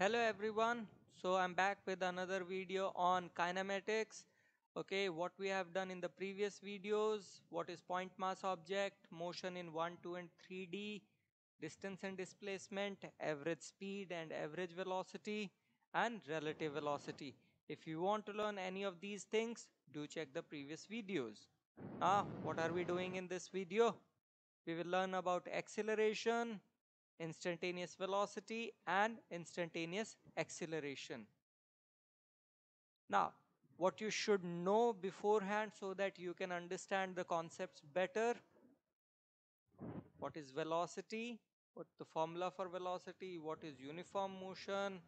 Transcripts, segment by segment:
hello everyone so i'm back with another video on kinematics okay what we have done in the previous videos what is point mass object motion in 1 2 and 3d distance and displacement average speed and average velocity and relative velocity if you want to learn any of these things do check the previous videos now what are we doing in this video we will learn about acceleration instantaneous velocity and instantaneous acceleration. Now what you should know beforehand so that you can understand the concepts better what is velocity what the formula for velocity what is uniform motion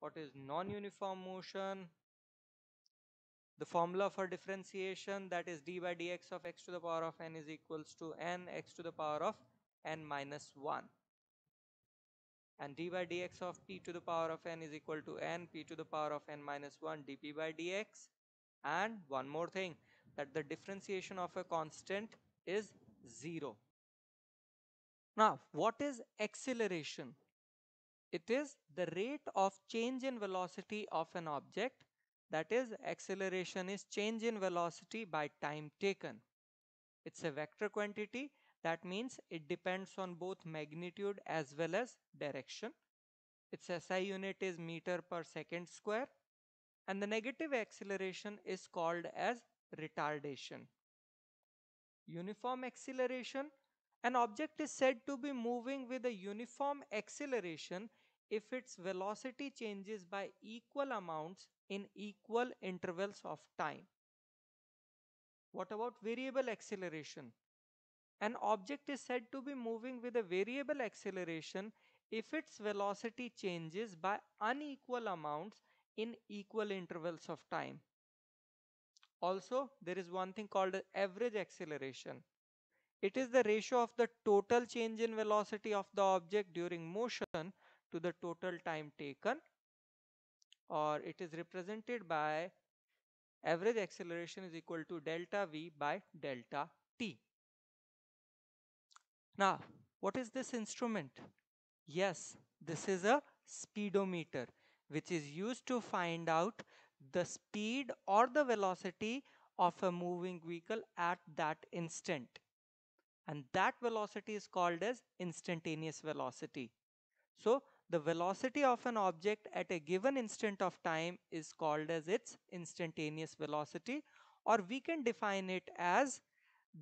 what is non-uniform motion the formula for differentiation that is d by dx of x to the power of n is equals to n x to the power of n minus 1 and d by dx of p to the power of n is equal to n p to the power of n minus 1 dp by dx and one more thing that the differentiation of a constant is 0 now what is acceleration it is the rate of change in velocity of an object that is acceleration is change in velocity by time taken it's a vector quantity that means it depends on both magnitude as well as direction. Its SI unit is meter per second square and the negative acceleration is called as retardation. Uniform acceleration An object is said to be moving with a uniform acceleration if its velocity changes by equal amounts in equal intervals of time. What about variable acceleration? An object is said to be moving with a variable acceleration if its velocity changes by unequal amounts in equal intervals of time. Also, there is one thing called average acceleration. It is the ratio of the total change in velocity of the object during motion to the total time taken or it is represented by average acceleration is equal to delta v by delta t. Now, what is this instrument? Yes, this is a speedometer which is used to find out the speed or the velocity of a moving vehicle at that instant. And that velocity is called as instantaneous velocity. So, the velocity of an object at a given instant of time is called as its instantaneous velocity or we can define it as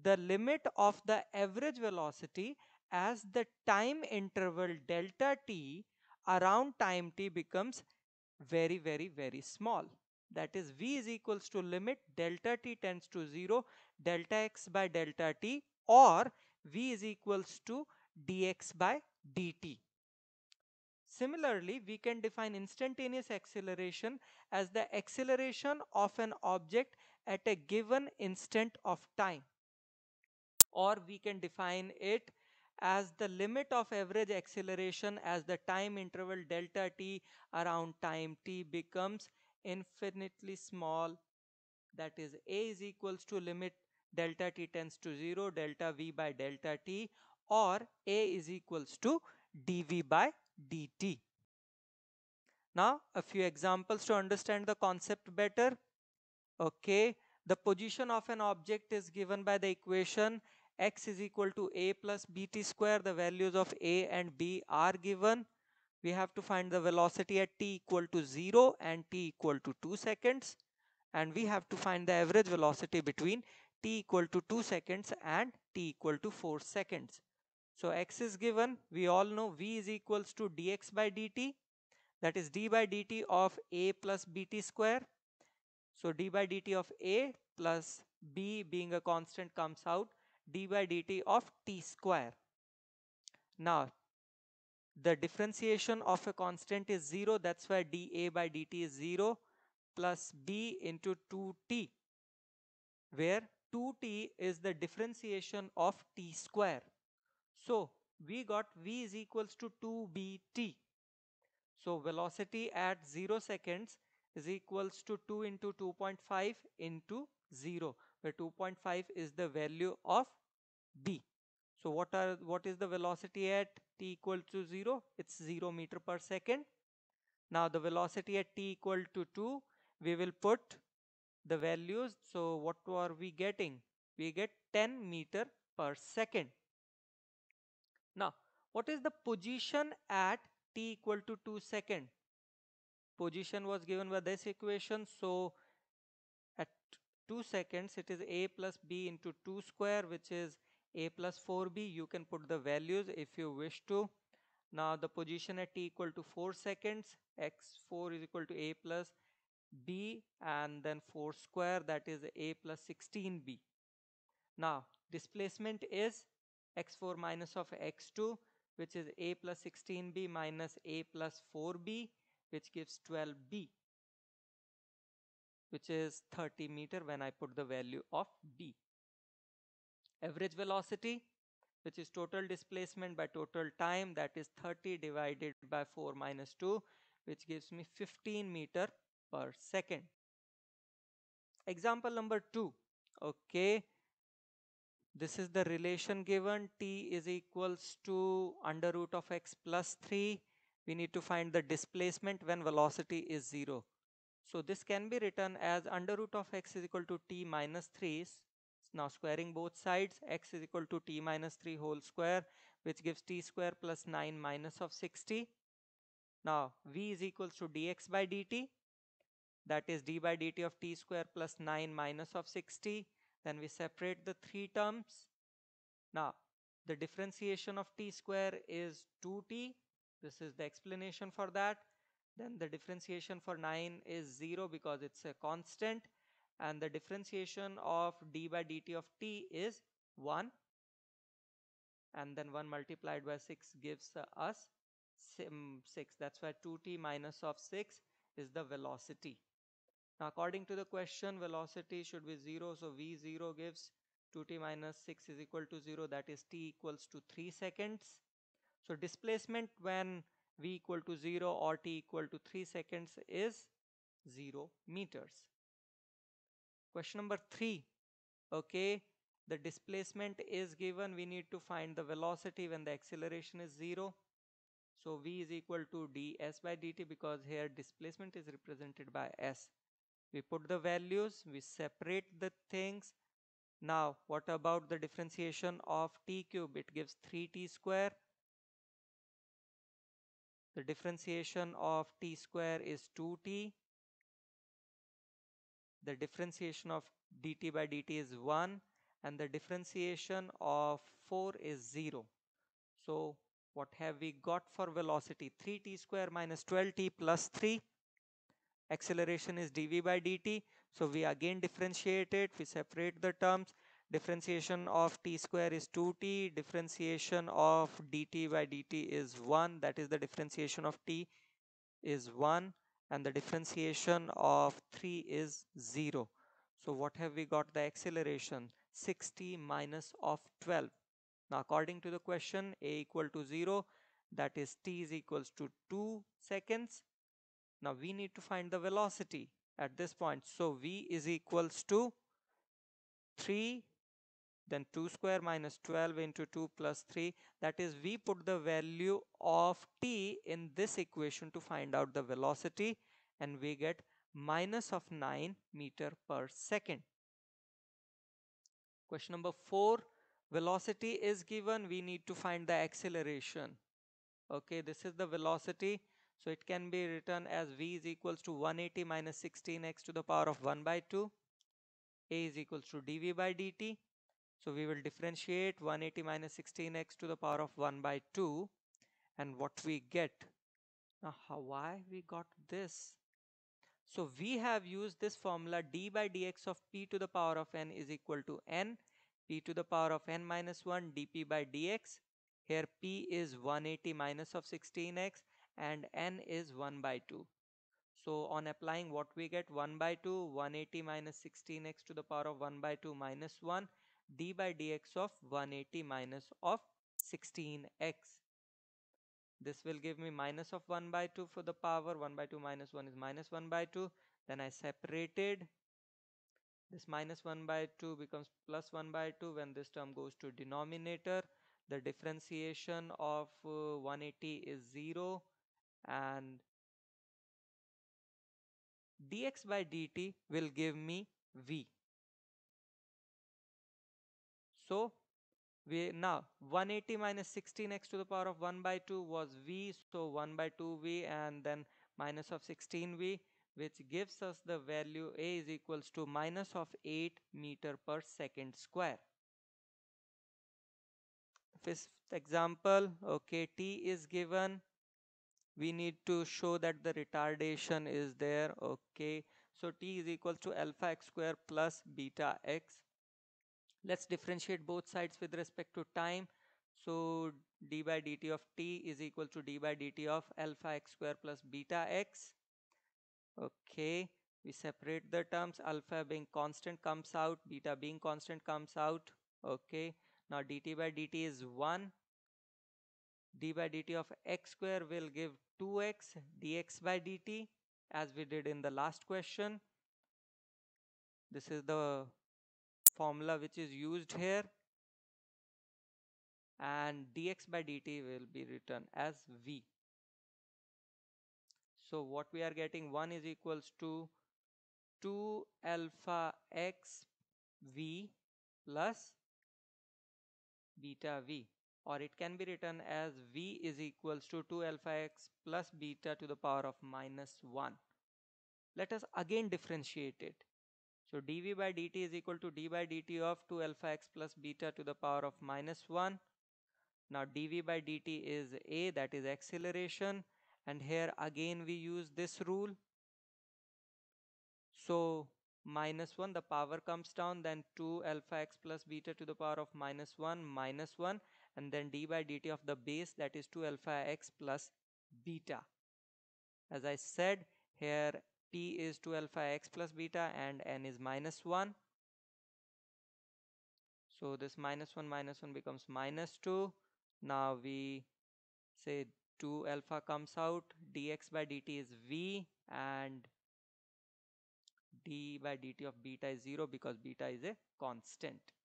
the limit of the average velocity as the time interval delta t around time t becomes very very very small that is v is equals to limit delta t tends to 0 delta x by delta t or v is equals to dx by dt. Similarly, we can define instantaneous acceleration as the acceleration of an object at a given instant of time or we can define it as the limit of average acceleration as the time interval delta t around time t becomes infinitely small that is a is equals to limit delta t tends to 0 delta v by delta t or a is equals to dv by dt. Now a few examples to understand the concept better. Okay, the position of an object is given by the equation x is equal to a plus bt square the values of a and b are given we have to find the velocity at t equal to 0 and t equal to 2 seconds and we have to find the average velocity between t equal to 2 seconds and t equal to 4 seconds so x is given we all know v is equals to dx by dt that is d by dt of a plus bt square so d by dt of a plus b being a constant comes out d by dt of t square. Now, the differentiation of a constant is 0 that's why dA by dt is 0 plus B into 2t where 2t is the differentiation of t square. So we got V is equals to 2bt. So velocity at 0 seconds is equals to 2 into 2.5 into 0 where 2.5 is the value of b so what are what is the velocity at t equal to 0 it's 0 meter per second now the velocity at t equal to 2 we will put the values so what are we getting we get 10 meter per second now what is the position at t equal to 2 second position was given by this equation so at 2 seconds it is a plus b into 2 square which is a plus 4b you can put the values if you wish to now the position at t equal to 4 seconds x4 is equal to a plus b and then 4 square that is a plus 16b now displacement is x4 minus of x2 which is a plus 16b minus a plus 4b which gives 12b which is 30 meter when I put the value of d. Average velocity which is total displacement by total time that is 30 divided by 4 minus 2 which gives me 15 meter per second. Example number 2 okay this is the relation given t is equals to under root of x plus 3 we need to find the displacement when velocity is 0 so this can be written as under root of x is equal to t minus 3. Now squaring both sides, x is equal to t minus 3 whole square, which gives t square plus 9 minus of 60. Now v is equal to dx by dt, that is d by dt of t square plus 9 minus of 60. Then we separate the three terms. Now the differentiation of t square is 2t. This is the explanation for that. Then the differentiation for 9 is 0 because it's a constant and the differentiation of d by dt of t is 1 and then 1 multiplied by 6 gives us 6 that's why 2t minus of 6 is the velocity now according to the question velocity should be 0 so v0 gives 2t minus 6 is equal to 0 that is t equals to 3 seconds so displacement when v equal to 0 or t equal to 3 seconds is 0 meters. Question number 3. Okay, the displacement is given. We need to find the velocity when the acceleration is 0. So v is equal to ds by dt because here displacement is represented by s. We put the values, we separate the things. Now, what about the differentiation of t cube? It gives 3t square the differentiation of t square is 2t the differentiation of dt by dt is 1 and the differentiation of 4 is 0 so what have we got for velocity 3t square minus 12t plus 3 acceleration is dv by dt so we again differentiate it we separate the terms differentiation of t square is 2t differentiation of dt by dt is 1 that is the differentiation of t is 1 and the differentiation of 3 is 0 so what have we got the acceleration 60 minus of 12 now according to the question a equal to 0 that is t is equals to 2 seconds now we need to find the velocity at this point so v is equals to 3 then 2 square minus 12 into 2 plus 3 that is we put the value of t in this equation to find out the velocity and we get minus of 9 meter per second question number 4 velocity is given we need to find the acceleration okay this is the velocity so it can be written as v is equals to 180 minus 16x to the power of 1 by 2 a is equals to dv by dt so we will differentiate 180 minus 16x to the power of 1 by 2 and what we get. Now how, why we got this? So we have used this formula d by dx of p to the power of n is equal to n p to the power of n minus 1 dp by dx. Here p is 180 minus of 16x and n is 1 by 2. So on applying what we get 1 by 2 180 minus 16x to the power of 1 by 2 minus 1 d by dx of 180 minus of 16x. This will give me minus of 1 by 2 for the power. 1 by 2 minus 1 is minus 1 by 2. Then I separated. This minus 1 by 2 becomes plus 1 by 2 when this term goes to denominator. The differentiation of uh, 180 is 0 and dx by dt will give me v so we now 180 minus 16 x to the power of 1 by 2 was v. So 1 by 2v and then minus of 16v which gives us the value a is equals to minus of 8 meter per second square. Fifth example, okay, t is given. We need to show that the retardation is there, okay. So t is equals to alpha x square plus beta x let's differentiate both sides with respect to time so d by dt of t is equal to d by dt of alpha x square plus beta x okay we separate the terms alpha being constant comes out beta being constant comes out okay now dt by dt is 1 d by dt of x square will give 2x dx by dt as we did in the last question this is the formula which is used here and dx by dt will be written as v so what we are getting 1 is equals to 2 alpha x v plus beta v or it can be written as v is equals to 2 alpha x plus beta to the power of minus 1 let us again differentiate it so dv by dt is equal to d by dt of 2 alpha x plus beta to the power of minus 1. Now dv by dt is a that is acceleration and here again we use this rule. So minus 1 the power comes down then 2 alpha x plus beta to the power of minus 1 minus 1 and then d by dt of the base that is 2 alpha x plus beta. As I said here is 2 alpha x plus beta and n is minus 1 so this minus 1 minus 1 becomes minus 2 now we say 2 alpha comes out dx by dt is v and d by dt of beta is 0 because beta is a constant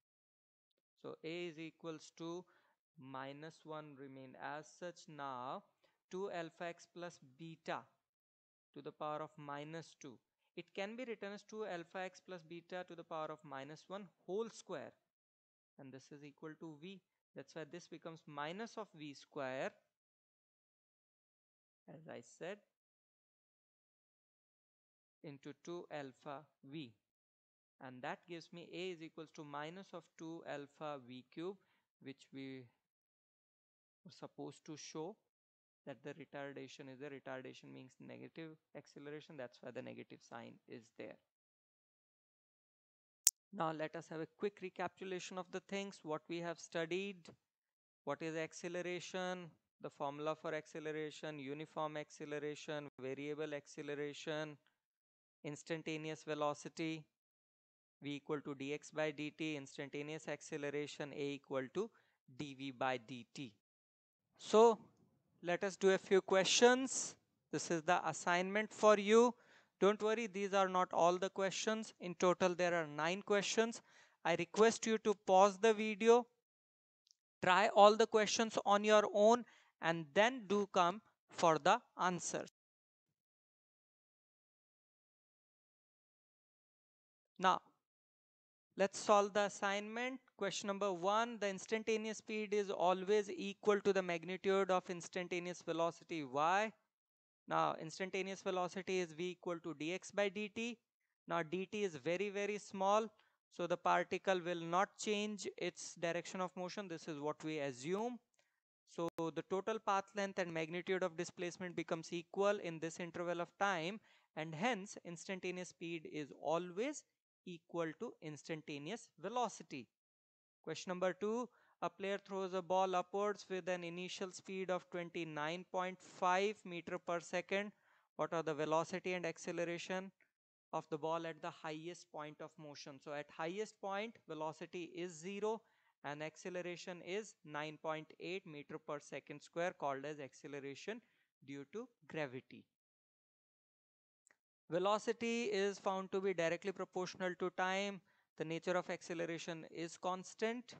so a is equals to minus 1 remain as such now 2 alpha x plus beta to the power of minus 2. It can be written as 2 alpha x plus beta to the power of minus 1 whole square and this is equal to v. That's why this becomes minus of v square as I said into 2 alpha v and that gives me a is equals to minus of 2 alpha v cube which we were supposed to show that the retardation is there. Retardation means negative acceleration. That's why the negative sign is there. Now let us have a quick recapitulation of the things, what we have studied, what is acceleration, the formula for acceleration, uniform acceleration, variable acceleration, instantaneous velocity, v equal to dx by dt, instantaneous acceleration, a equal to dv by dt. So let us do a few questions. This is the assignment for you. Don't worry, these are not all the questions. In total, there are nine questions. I request you to pause the video, try all the questions on your own, and then do come for the answers. Now, Let's solve the assignment. Question number one, the instantaneous speed is always equal to the magnitude of instantaneous velocity y. Now, instantaneous velocity is v equal to dx by dt. Now, dt is very, very small. So, the particle will not change its direction of motion. This is what we assume. So, the total path length and magnitude of displacement becomes equal in this interval of time and hence instantaneous speed is always equal to instantaneous velocity. Question number 2. A player throws a ball upwards with an initial speed of 29.5 meter per second. What are the velocity and acceleration of the ball at the highest point of motion? So at highest point, velocity is 0 and acceleration is 9.8 meter per second square called as acceleration due to gravity. Velocity is found to be directly proportional to time. The nature of acceleration is constant.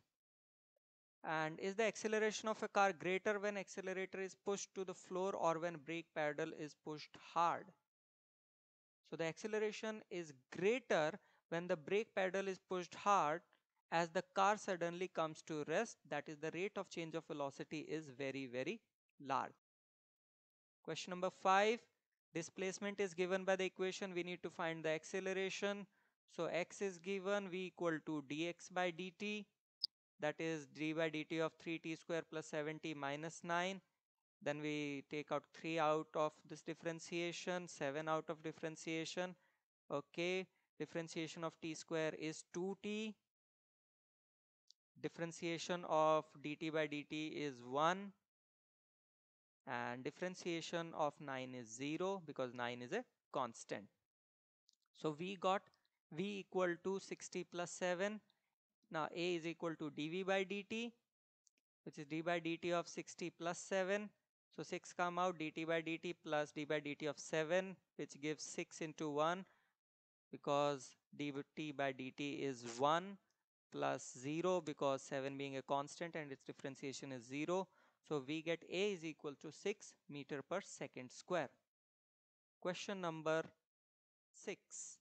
And is the acceleration of a car greater when accelerator is pushed to the floor or when brake pedal is pushed hard? So the acceleration is greater when the brake pedal is pushed hard as the car suddenly comes to rest that is the rate of change of velocity is very very large. Question number 5 displacement is given by the equation we need to find the acceleration so x is given v equal to dx by dt that is d by dt of 3t square plus 7t minus 9 then we take out 3 out of this differentiation 7 out of differentiation okay differentiation of t square is 2t differentiation of dt by dt is 1 and differentiation of 9 is 0 because 9 is a constant so we got v equal to 60 plus 7 now a is equal to dv by dt which is d by dt of 60 plus 7 so 6 come out dt by dt plus d by dt of 7 which gives 6 into 1 because dt by dt is 1 plus 0 because 7 being a constant and its differentiation is 0 so we get A is equal to 6 meter per second square. Question number 6.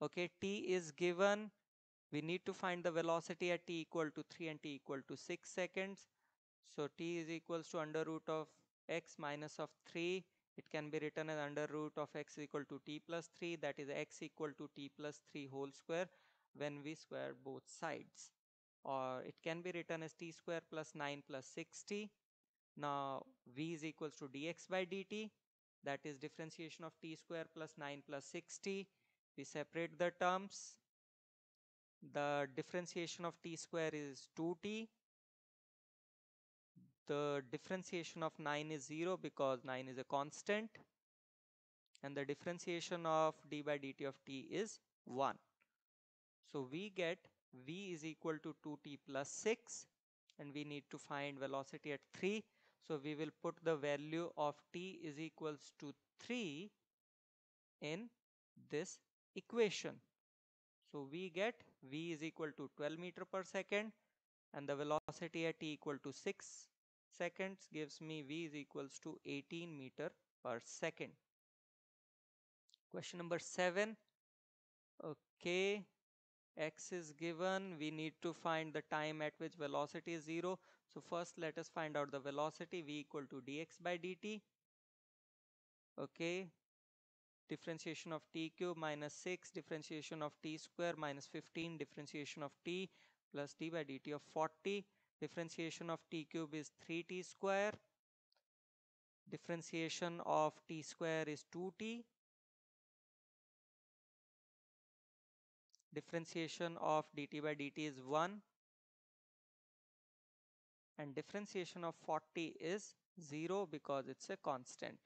Okay, t is given. We need to find the velocity at t equal to 3 and t equal to 6 seconds. So t is equals to under root of x minus of 3. It can be written as under root of x equal to t plus 3. That is x equal to t plus 3 whole square when we square both sides or it can be written as t square plus 9 plus sixty. Now v is equals to dx by dt that is differentiation of t square plus 9 plus sixty. We separate the terms. The differentiation of t square is 2t. The differentiation of 9 is 0 because 9 is a constant and the differentiation of d by dt of t is 1. So we get v is equal to 2t plus 6 and we need to find velocity at 3 so we will put the value of t is equals to 3 in this equation so we get v is equal to 12 meter per second and the velocity at t equal to 6 seconds gives me v is equals to 18 meter per second question number 7 okay x is given we need to find the time at which velocity is 0 so first let us find out the velocity v equal to dx by dt okay differentiation of t cube minus 6 differentiation of t square minus 15 differentiation of t plus t by dt of 40 differentiation of t cube is 3t square differentiation of t square is 2t differentiation of dt by dt is 1 and differentiation of 40 is 0 because it's a constant.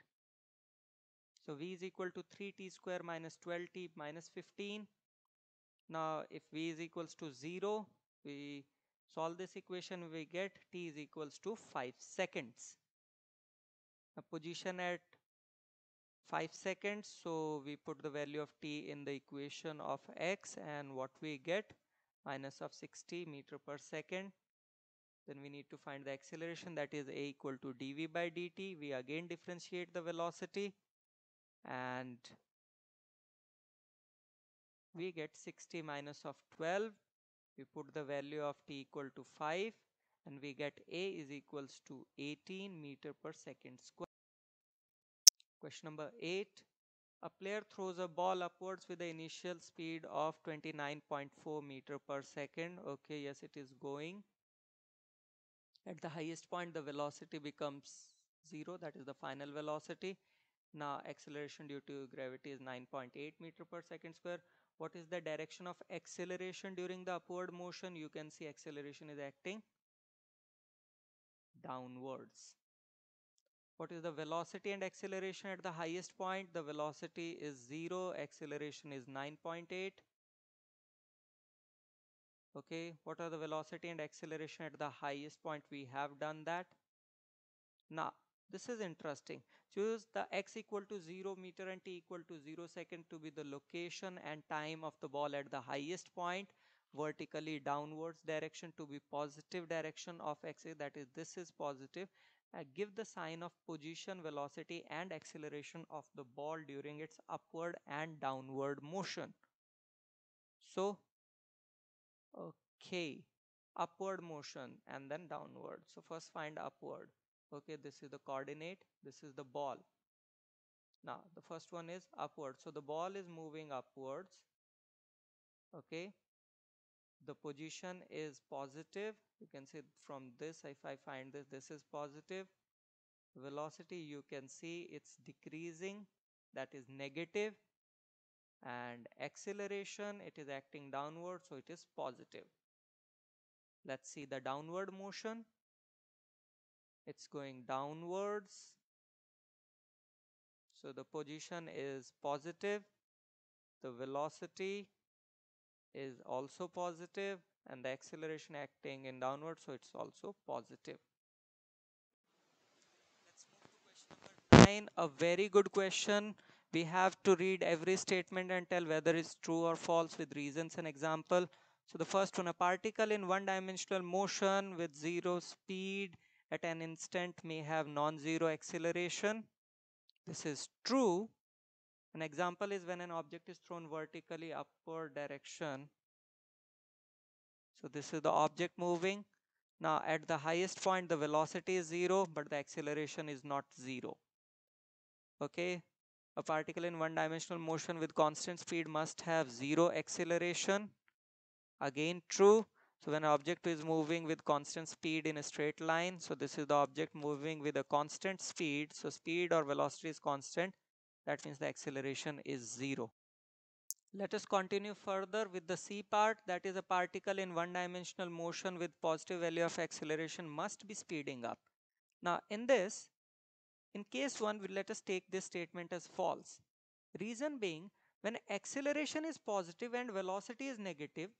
So v is equal to 3t square minus 12t minus 15. Now if v is equals to 0, we solve this equation we get t is equals to 5 seconds. Now position at 5 seconds so we put the value of t in the equation of x and what we get minus of 60 meter per second then we need to find the acceleration that is a equal to dv by dt we again differentiate the velocity and we get 60 minus of 12 we put the value of t equal to 5 and we get a is equals to 18 meter per second square Question number 8. A player throws a ball upwards with the initial speed of 29.4 meter per second. Okay, yes, it is going. At the highest point, the velocity becomes 0, that is the final velocity. Now, acceleration due to gravity is 9.8 meter per second square. What is the direction of acceleration during the upward motion? You can see acceleration is acting downwards what is the velocity and acceleration at the highest point the velocity is 0 acceleration is 9.8 okay what are the velocity and acceleration at the highest point we have done that now this is interesting choose the x equal to 0 meter and t equal to 0 second to be the location and time of the ball at the highest point vertically downwards direction to be positive direction of x that is this is positive uh, give the sign of position velocity and acceleration of the ball during its upward and downward motion so okay upward motion and then downward so first find upward okay this is the coordinate this is the ball now the first one is upward so the ball is moving upwards okay the position is positive you can see from this if I find this this is positive velocity you can see it's decreasing that is negative and acceleration it is acting downward so it is positive let's see the downward motion it's going downwards so the position is positive the velocity is also positive and the acceleration acting in downward so it's also positive nine a very good question we have to read every statement and tell whether it's true or false with reasons and example so the first one a particle in one dimensional motion with zero speed at an instant may have non-zero acceleration this is true an example is when an object is thrown vertically upward direction. So this is the object moving. Now at the highest point the velocity is zero but the acceleration is not zero. Okay. A particle in one dimensional motion with constant speed must have zero acceleration. Again true. So when an object is moving with constant speed in a straight line, so this is the object moving with a constant speed, so speed or velocity is constant, that means the acceleration is zero let us continue further with the c part that is a particle in one dimensional motion with positive value of acceleration must be speeding up now in this in case 1 let us take this statement as false reason being when acceleration is positive and velocity is negative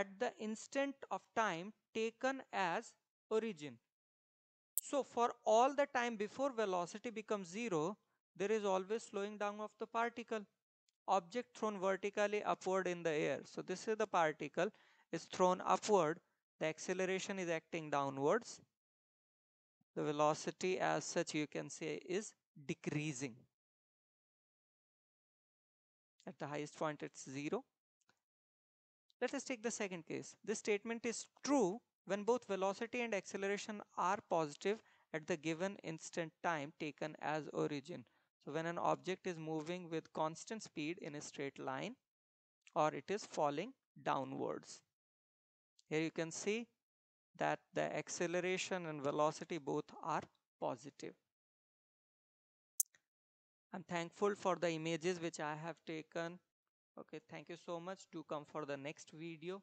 at the instant of time taken as origin so for all the time before velocity becomes zero there is always slowing down of the particle object thrown vertically upward in the air so this is the particle is thrown upward the acceleration is acting downwards the velocity as such you can say is decreasing at the highest point it's zero let us take the second case this statement is true when both velocity and acceleration are positive at the given instant time taken as origin so when an object is moving with constant speed in a straight line or it is falling downwards. Here you can see that the acceleration and velocity both are positive. I'm thankful for the images which I have taken. Okay, thank you so much. Do come for the next video.